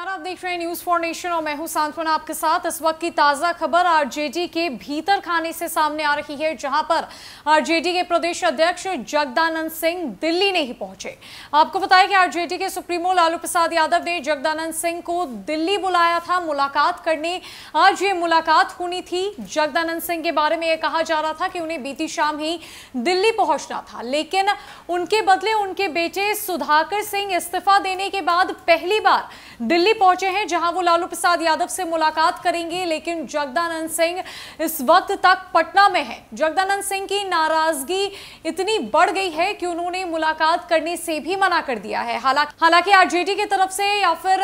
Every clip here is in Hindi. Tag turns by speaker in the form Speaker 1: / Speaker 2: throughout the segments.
Speaker 1: नमस्कार आप देख रहे हैं न्यूज फॉर नेशन और मैं हूं सांत्वना आपके साथ इस वक्त की ताजा खबर आरजेडी के भीतर खाने से सामने आ रही है जहां पर आरजेडी के प्रदेश अध्यक्ष जगदानंद सिंह दिल्ली नहीं पहुंचे आपको बताया कि आरजेडी के सुप्रीमो लालू प्रसाद यादव ने जगदानंद सिंह को दिल्ली बुलाया था मुलाकात करने आज ये मुलाकात होनी थी जगदानंद सिंह के बारे में यह कहा जा रहा था कि उन्हें बीती शाम ही दिल्ली पहुंचना था लेकिन उनके बदले उनके बेटे सुधाकर सिंह इस्तीफा देने के बाद पहली बार दिल्ली दिल्ली पहुंचे हैं जहां वो लालू प्रसाद यादव से मुलाकात करेंगे लेकिन जगदानंद सिंह इस वक्त तक पटना में है जगदानंद सिंह की नाराजगी इतनी बढ़ गई है कि उन्होंने मुलाकात करने से भी मना कर दिया है हालांकि आरजेडी की तरफ से या फिर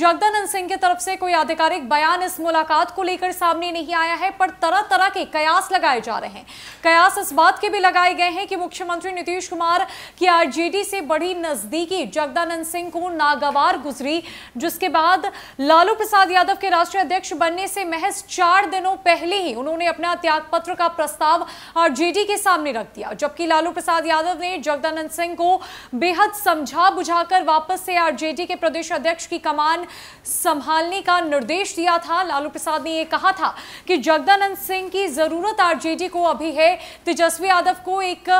Speaker 1: जगदानंद सिंह की तरफ से कोई आधिकारिक बयान इस मुलाकात को लेकर सामने नहीं आया है पर तरह तरह के कयास लगाए जा रहे हैं कयास इस बात के भी लगाए गए हैं कि मुख्यमंत्री नीतीश कुमार की आरजेडी से बड़ी नजदीकी जगदानंद सिंह को नागवार गुजरी जिसके जिसके बाद लालू प्रसाद यादव के राष्ट्रीय अध्यक्ष बनने से महज चार दिनों पहले ही उन्होंने अपना त्याग पत्र का प्रस्ताव आरजेडी के सामने रख दिया जबकि लालू प्रसाद यादव ने जगदानंद सिंह को बेहद समझा बुझाकर वापस से आरजेडी के प्रदेश अध्यक्ष की कमान संभालने का निर्देश दिया था लालू प्रसाद ने यह कहा था कि जगदानंद सिंह की जरूरत आरजेडी को अभी है तेजस्वी यादव को एक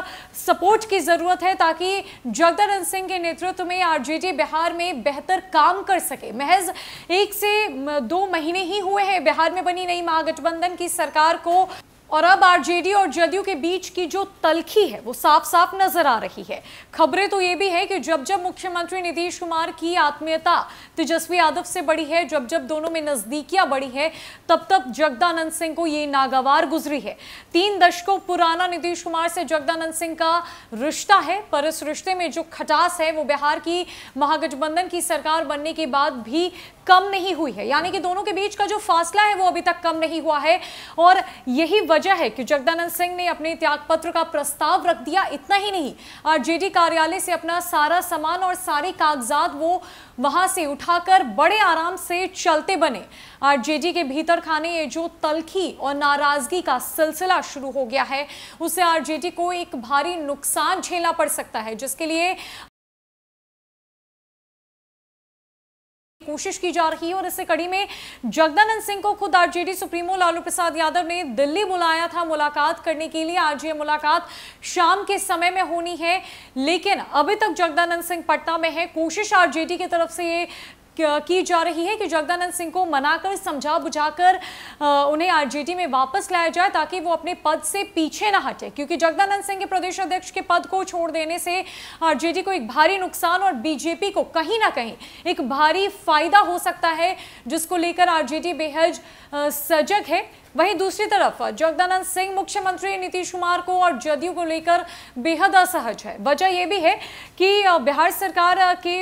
Speaker 1: सपोर्ट की जरूरत है ताकि जगदानंद सिंह के नेतृत्व में आरजेडी बिहार में बेहतर काम कर सके महज एक से दो महीने ही हुए हैं बिहार में बनी नई महागठबंधन की सरकार को और अब आरजेडी और जदयू के बीच की जो तलखी है वो साफ साफ नजर आ रही है खबरें तो ये भी है कि जब जब मुख्यमंत्री नीतीश कुमार की आत्मीयता तेजस्वी यादव से बढ़ी है जब जब दोनों में नजदीकियां बढ़ी है तब तब जगदानंद सिंह को ये नागवार गुजरी है तीन दशकों पुराना नीतीश कुमार से जगदानंद सिंह का रिश्ता है पर इस रिश्ते में जो खटास है वो बिहार की महागठबंधन की सरकार बनने के बाद भी कम नहीं हुई है यानी कि दोनों के बीच का जो फासला है वो अभी तक कम नहीं हुआ है और यही वजह वजह है कि जगदानंद सिंह ने अपने त्यागपत्र का प्रस्ताव रख दिया इतना ही नहीं आरजेडी कार्यालय से अपना सारा सामान और सारे कागजात वो वहां से उठाकर बड़े आराम से चलते बने आरजेडी के भीतर खाने ये जो तलखी और नाराजगी का सिलसिला शुरू हो गया है उससे आरजेडी को एक भारी नुकसान झेलना पड़ सकता है जिसके लिए कोशिश की जा रही है और इसी कड़ी में जगदानंद सिंह को खुद आरजेडी सुप्रीमो लालू प्रसाद यादव ने दिल्ली बुलाया था मुलाकात करने के लिए आज ये मुलाकात शाम के समय में होनी है लेकिन अभी तक जगदानंद सिंह पटना में है कोशिश आरजेडी की तरफ से ये की जा रही है कि जगदानंद सिंह को मनाकर समझा बुझाकर उन्हें आरजेडी में वापस लाया जाए ताकि वो अपने पद से पीछे ना हटे क्योंकि जगदानंद सिंह के प्रदेश अध्यक्ष के पद को छोड़ देने से आरजेडी को एक भारी नुकसान और बीजेपी को कहीं ना कहीं एक भारी फायदा हो सकता है जिसको लेकर आरजेडी बेहद सजग है वहीं दूसरी तरफ जगदानंद सिंह मुख्यमंत्री नीतीश कुमार को और जदयू को लेकर बेहद असहज है वजह यह भी है कि बिहार सरकार के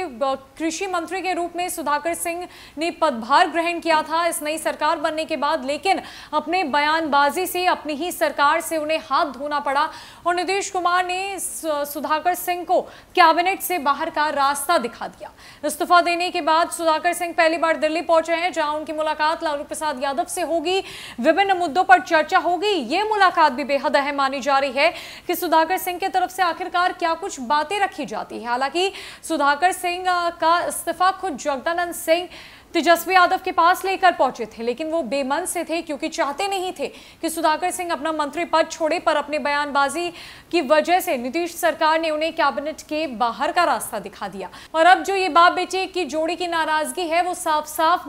Speaker 1: कृषि मंत्री के रूप में सुधाकर सिंह ने पदभार ग्रहण किया था इस नई सरकार बनने के बाद लेकिन अपने बयानबाजी से अपनी ही सरकार से उन्हें हाथ धोना पड़ा और नीतीश कुमार ने सुधाकर सिंह को कैबिनेट से बाहर का रास्ता दिखा दिया इस्तीफा देने के बाद सुधाकर सिंह पहली बार दिल्ली पहुंचे हैं जहां उनकी मुलाकात लालू प्रसाद यादव से होगी विभिन्न विभिन्न मुद्दों पर चर्चा होगी ये मुलाकात भी बेहद अहम मानी जा रही है कि सुधाकर सिंह की तरफ से आखिरकार क्या कुछ बातें रखी जाती है हालांकि सुधाकर सिंह का इस्तीफा खुद जगदानंद सिंह तेजस्वी यादव के पास लेकर पहुंचे थे लेकिन वो बेमन से थे क्योंकि चाहते नहीं थे कि सुधाकर सिंह अपना मंत्री पद छोड़े पर अपने बयानबाजी की वजह से नीतीश सरकार ने उन्हें कैबिनेट के बाहर का रास्ता दिखा दिया और अब जो ये बाप बेटे की जोड़ी की नाराजगी है वो साफ साफ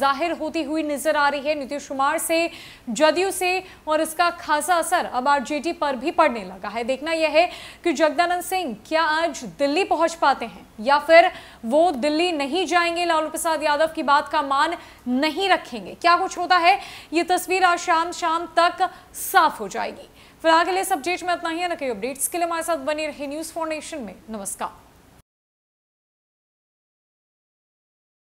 Speaker 1: जाहिर होती हुई नजर आ रही है नीतीश कुमार से जदयू से और इसका खासा असर अब आर पर भी पड़ने लगा है देखना यह है कि जगदानंद सिंह क्या आज दिल्ली पहुंच पाते हैं या फिर वो दिल्ली नहीं जाएंगे लालू प्रसाद यादव की की बात का मान नहीं रखेंगे क्या कुछ होता है ये तस्वीर आज शाम शाम तक साफ हो जाएगी फिलहाल के लिए इस अपडेट में इतना ही अपडेट्स के लिए हमारे साथ बनी रही न्यूज़ फाउंडेशन में नमस्कार